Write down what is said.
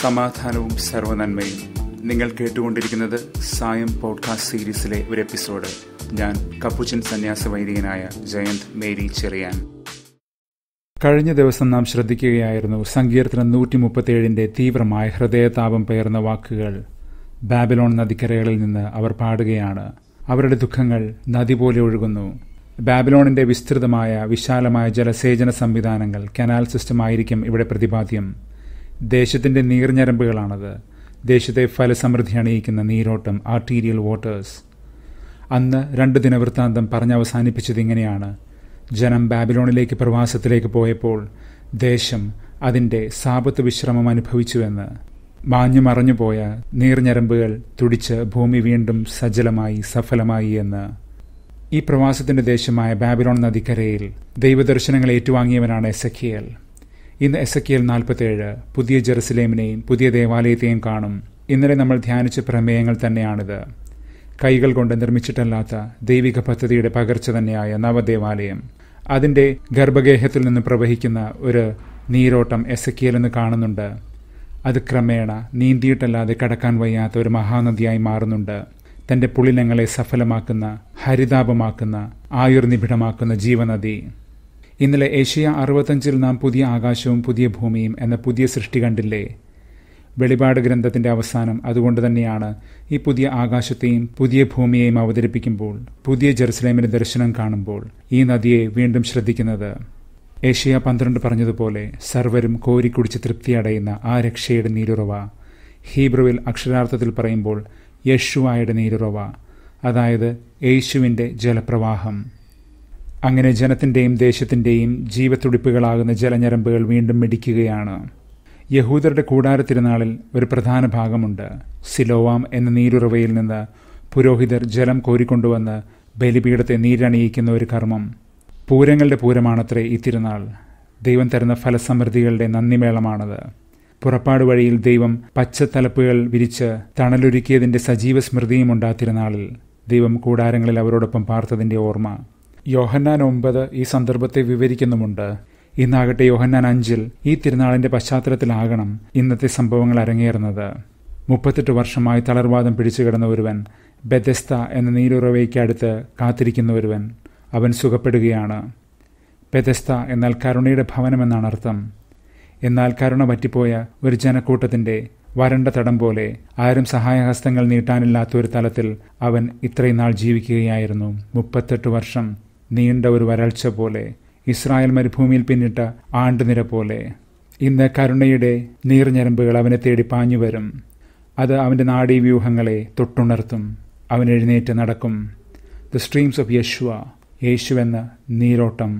സമാധാനവും സർവനന്മയും നിങ്ങൾ കേട്ടുകൊണ്ടിരിക്കുന്നത് സായം പോഡ്കാസ്റ്റ് സീരീസിലെ ഒരു എപ്പിസോഡ് ഞാൻ കപ്പുച്ചൻ സന്യാസ വൈദികനായ ജയന്ത് മേരി ചെറിയാൻ കഴിഞ്ഞ ദിവസം നാം ശ്രദ്ധിക്കുകയായിരുന്നു സങ്കീർത്തനം നൂറ്റി മുപ്പത്തിയേഴിൻ്റെ തീവ്രമായ ഹൃദയതാപം പേർന്ന വാക്കുകൾ ബാബിലോൺ നദിക്കരകളിൽ നിന്ന് അവർ പാടുകയാണ് അവരുടെ ദുഃഖങ്ങൾ നദി പോലെ ഒഴുകുന്നു ബാബിലോണിന്റെ വിസ്തൃതമായ വിശാലമായ ജലസേചന സംവിധാനങ്ങൾ കനാൽ സിസ്റ്റം ആയിരിക്കും ഇവിടെ പ്രതിപാദ്യം ദേശത്തിന്റെ നീർഞ്ഞരമ്പുകളാണത് ദേശത്തെ ഫലസമൃദ്ധി അണിയിക്കുന്ന നീരോട്ടം ആർട്ടീരിയൽ വാട്ടേഴ്സ് അന്ന് രണ്ട് ദിനവൃത്താന്തം പറഞ്ഞവസാനിപ്പിച്ചത് ഇങ്ങനെയാണ് ജനം ബാബിലോണിലേക്ക് പ്രവാസത്തിലേക്ക് പോയപ്പോൾ ദേശം അതിൻ്റെ സാപത്ത് വിശ്രമം അനുഭവിച്ചുവെന്ന് മാഞ്ഞു മറഞ്ഞുപോയ നീർഞ്ഞരമ്പുകൾ തുടിച്ച് ഭൂമി വീണ്ടും സജലമായി സഫലമായി എന്ന് ഈ പ്രവാസത്തിന്റെ ദേശമായ ബാബിലോൺ നദിക്കരയിൽ ദൈവദർശനങ്ങൾ ഏറ്റുവാങ്ങിയവനാണ് എസക്കിയൽ ഇന്ന് എസക്കിയൽ നാൽപ്പത്തിയേഴ് പുതിയ ജെറുസലേമിനെയും പുതിയ ദേവാലയത്തെയും കാണും ഇന്നലെ നമ്മൾ ധ്യാനിച്ച പ്രമേയങ്ങൾ തന്നെയാണിത് കൈകൾ കൊണ്ട് നിർമ്മിച്ചിട്ടല്ലാത്ത ദൈവിക പദ്ധതിയുടെ പകർച്ച തന്നെയായ നവദേവാലയം അതിൻ്റെ ഗർഭഗേഹത്തിൽ നിന്ന് പ്രവഹിക്കുന്ന ഒരു നീരോട്ടം എസക്കിയൽ എന്ന് കാണുന്നുണ്ട് അത് ക്രമേണ നീന്തിയിട്ടല്ലാതെ കടക്കാൻ വയ്യാത്ത ഒരു മഹാനദിയായി മാറുന്നുണ്ട് തന്റെ പുളിനങ്ങളെ സഫലമാക്കുന്ന ഹരിതാപമാക്കുന്ന ആയുർനിബിഡമാക്കുന്ന ജീവനദി ഇന്നലെ ഏഷ്യ അറുപത്തഞ്ചിൽ നാം പുതിയ ആകാശവും പുതിയ ഭൂമിയും എന്ന പുതിയ സൃഷ്ടി കണ്ടില്ലേ വെളിപാട് ഗ്രന്ഥത്തിന്റെ അവസാനം അതുകൊണ്ട് തന്നെയാണ് ഈ പുതിയ ആകാശത്തെയും പുതിയ ഭൂമിയെയും അവതരിപ്പിക്കുമ്പോൾ പുതിയ ജെറുസലേമിന്റെ ദർശനം കാണുമ്പോൾ ഈ നദിയെ വീണ്ടും ശ്രദ്ധിക്കുന്നത് ഏഷ്യ പന്ത്രണ്ട് പറഞ്ഞതുപോലെ സർവരും കോരിക്കുടിച്ച് തൃപ്തിയടയുന്ന ആ രക്ഷയുടെ നീരുറവ ഹീബ്രുവിൽ അക്ഷരാർത്ഥത്തിൽ പറയുമ്പോൾ യേശുവായുടെ നീരുറവ അതായത് യേശുവിൻ്റെ ജലപ്രവാഹം അങ്ങനെ ജനത്തിൻ്റെയും ദേശത്തിൻ്റെയും ജീവത്തുടിപ്പുകളാകുന്ന ജലഞരമ്പുകൾ വീണ്ടും മിടിക്കുകയാണ് യഹൂദരുടെ കൂടാരത്തിരുന്നാളിൽ ഒരു പ്രധാന ഭാഗമുണ്ട് സിലോവാം എന്ന നീരുറവയിൽ നിന്ന് പുരോഹിതർ ജലം കോരിക്കൊണ്ടുവന്ന് ബലിപീഠത്തെ നീരണിയിക്കുന്ന ഒരു കർമ്മം പൂരങ്ങളുടെ പൂരമാണത്രേ ഈ തിരുനാൾ ദൈവം തരുന്ന ഫലസമൃദ്ധികളുടെ നന്ദിമേളമാണത് പുറപ്പാട് വഴിയിൽ ദൈവം തലപ്പുകൾ വിരിച്ച് തണലൊരുക്കിയതിന്റെ സജീവ സ്മൃതിയും ഉണ്ടാത്തിരുന്നാളിൽ ദൈവം കൂടാരങ്ങളിൽ അവരോടൊപ്പം പാർത്തതിന്റെ ഓർമ്മ യോഹന്നാൻ ഒമ്പത് ഈ സന്ദർഭത്തെ വിവരിക്കുന്നുമുണ്ട് ഇന്നാകട്ടെ യോഹന്നാൻ അഞ്ചിൽ ഈ തിരുനാളിന്റെ പശ്ചാത്തലത്തിലാകണം ഇന്നത്തെ സംഭവങ്ങൾ അരങ്ങേറുന്നത് മുപ്പത്തെട്ട് വർഷമായി തളർവാദം പിടിച്ചു കിടന്ന ഒരുവൻ ബെദസ്ത എന്ന നീരുറവയ്ക്കടുത്ത് കാത്തിരിക്കുന്ന ഒരുവൻ അവൻ സുഖപ്പെടുകയാണ് ബെദസ്ത എന്നാൽ കരുണയുടെ ഭവനമെന്നാണ് അർത്ഥം എന്നാൽ കരുണ പറ്റിപ്പോയ ഒരു ജനക്കൂട്ടത്തിന്റെ വരണ്ട തടം പോലെ ആരും സഹായഹസ്തങ്ങൾ നീട്ടാനില്ലാത്ത ഒരു തലത്തിൽ അവൻ ഇത്രയും നാൾ ജീവിക്കുകയായിരുന്നു മുപ്പത്തെട്ട് വർഷം നീണ്ട ഒരു വരൾച്ച പോലെ ഇസ്രായേൽ മരുഭൂമിയിൽ പിന്നിട്ട ആണ്ടുനിര പോലെ ഇന്ന് കരുണയുടെ നീർഞരമ്പുകൾ അവനെ തേടി പാഞ്ഞു വരും അത് അവൻ്റെ നാഡീവ്യൂഹങ്ങളെ തൊട്ടുണർത്തും അവൻ എഴുന്നേറ്റ് നടക്കും ദ സ്ട്രീംസ് ഓഫ് യശുവ യേശുവെന്ന നീരോട്ടം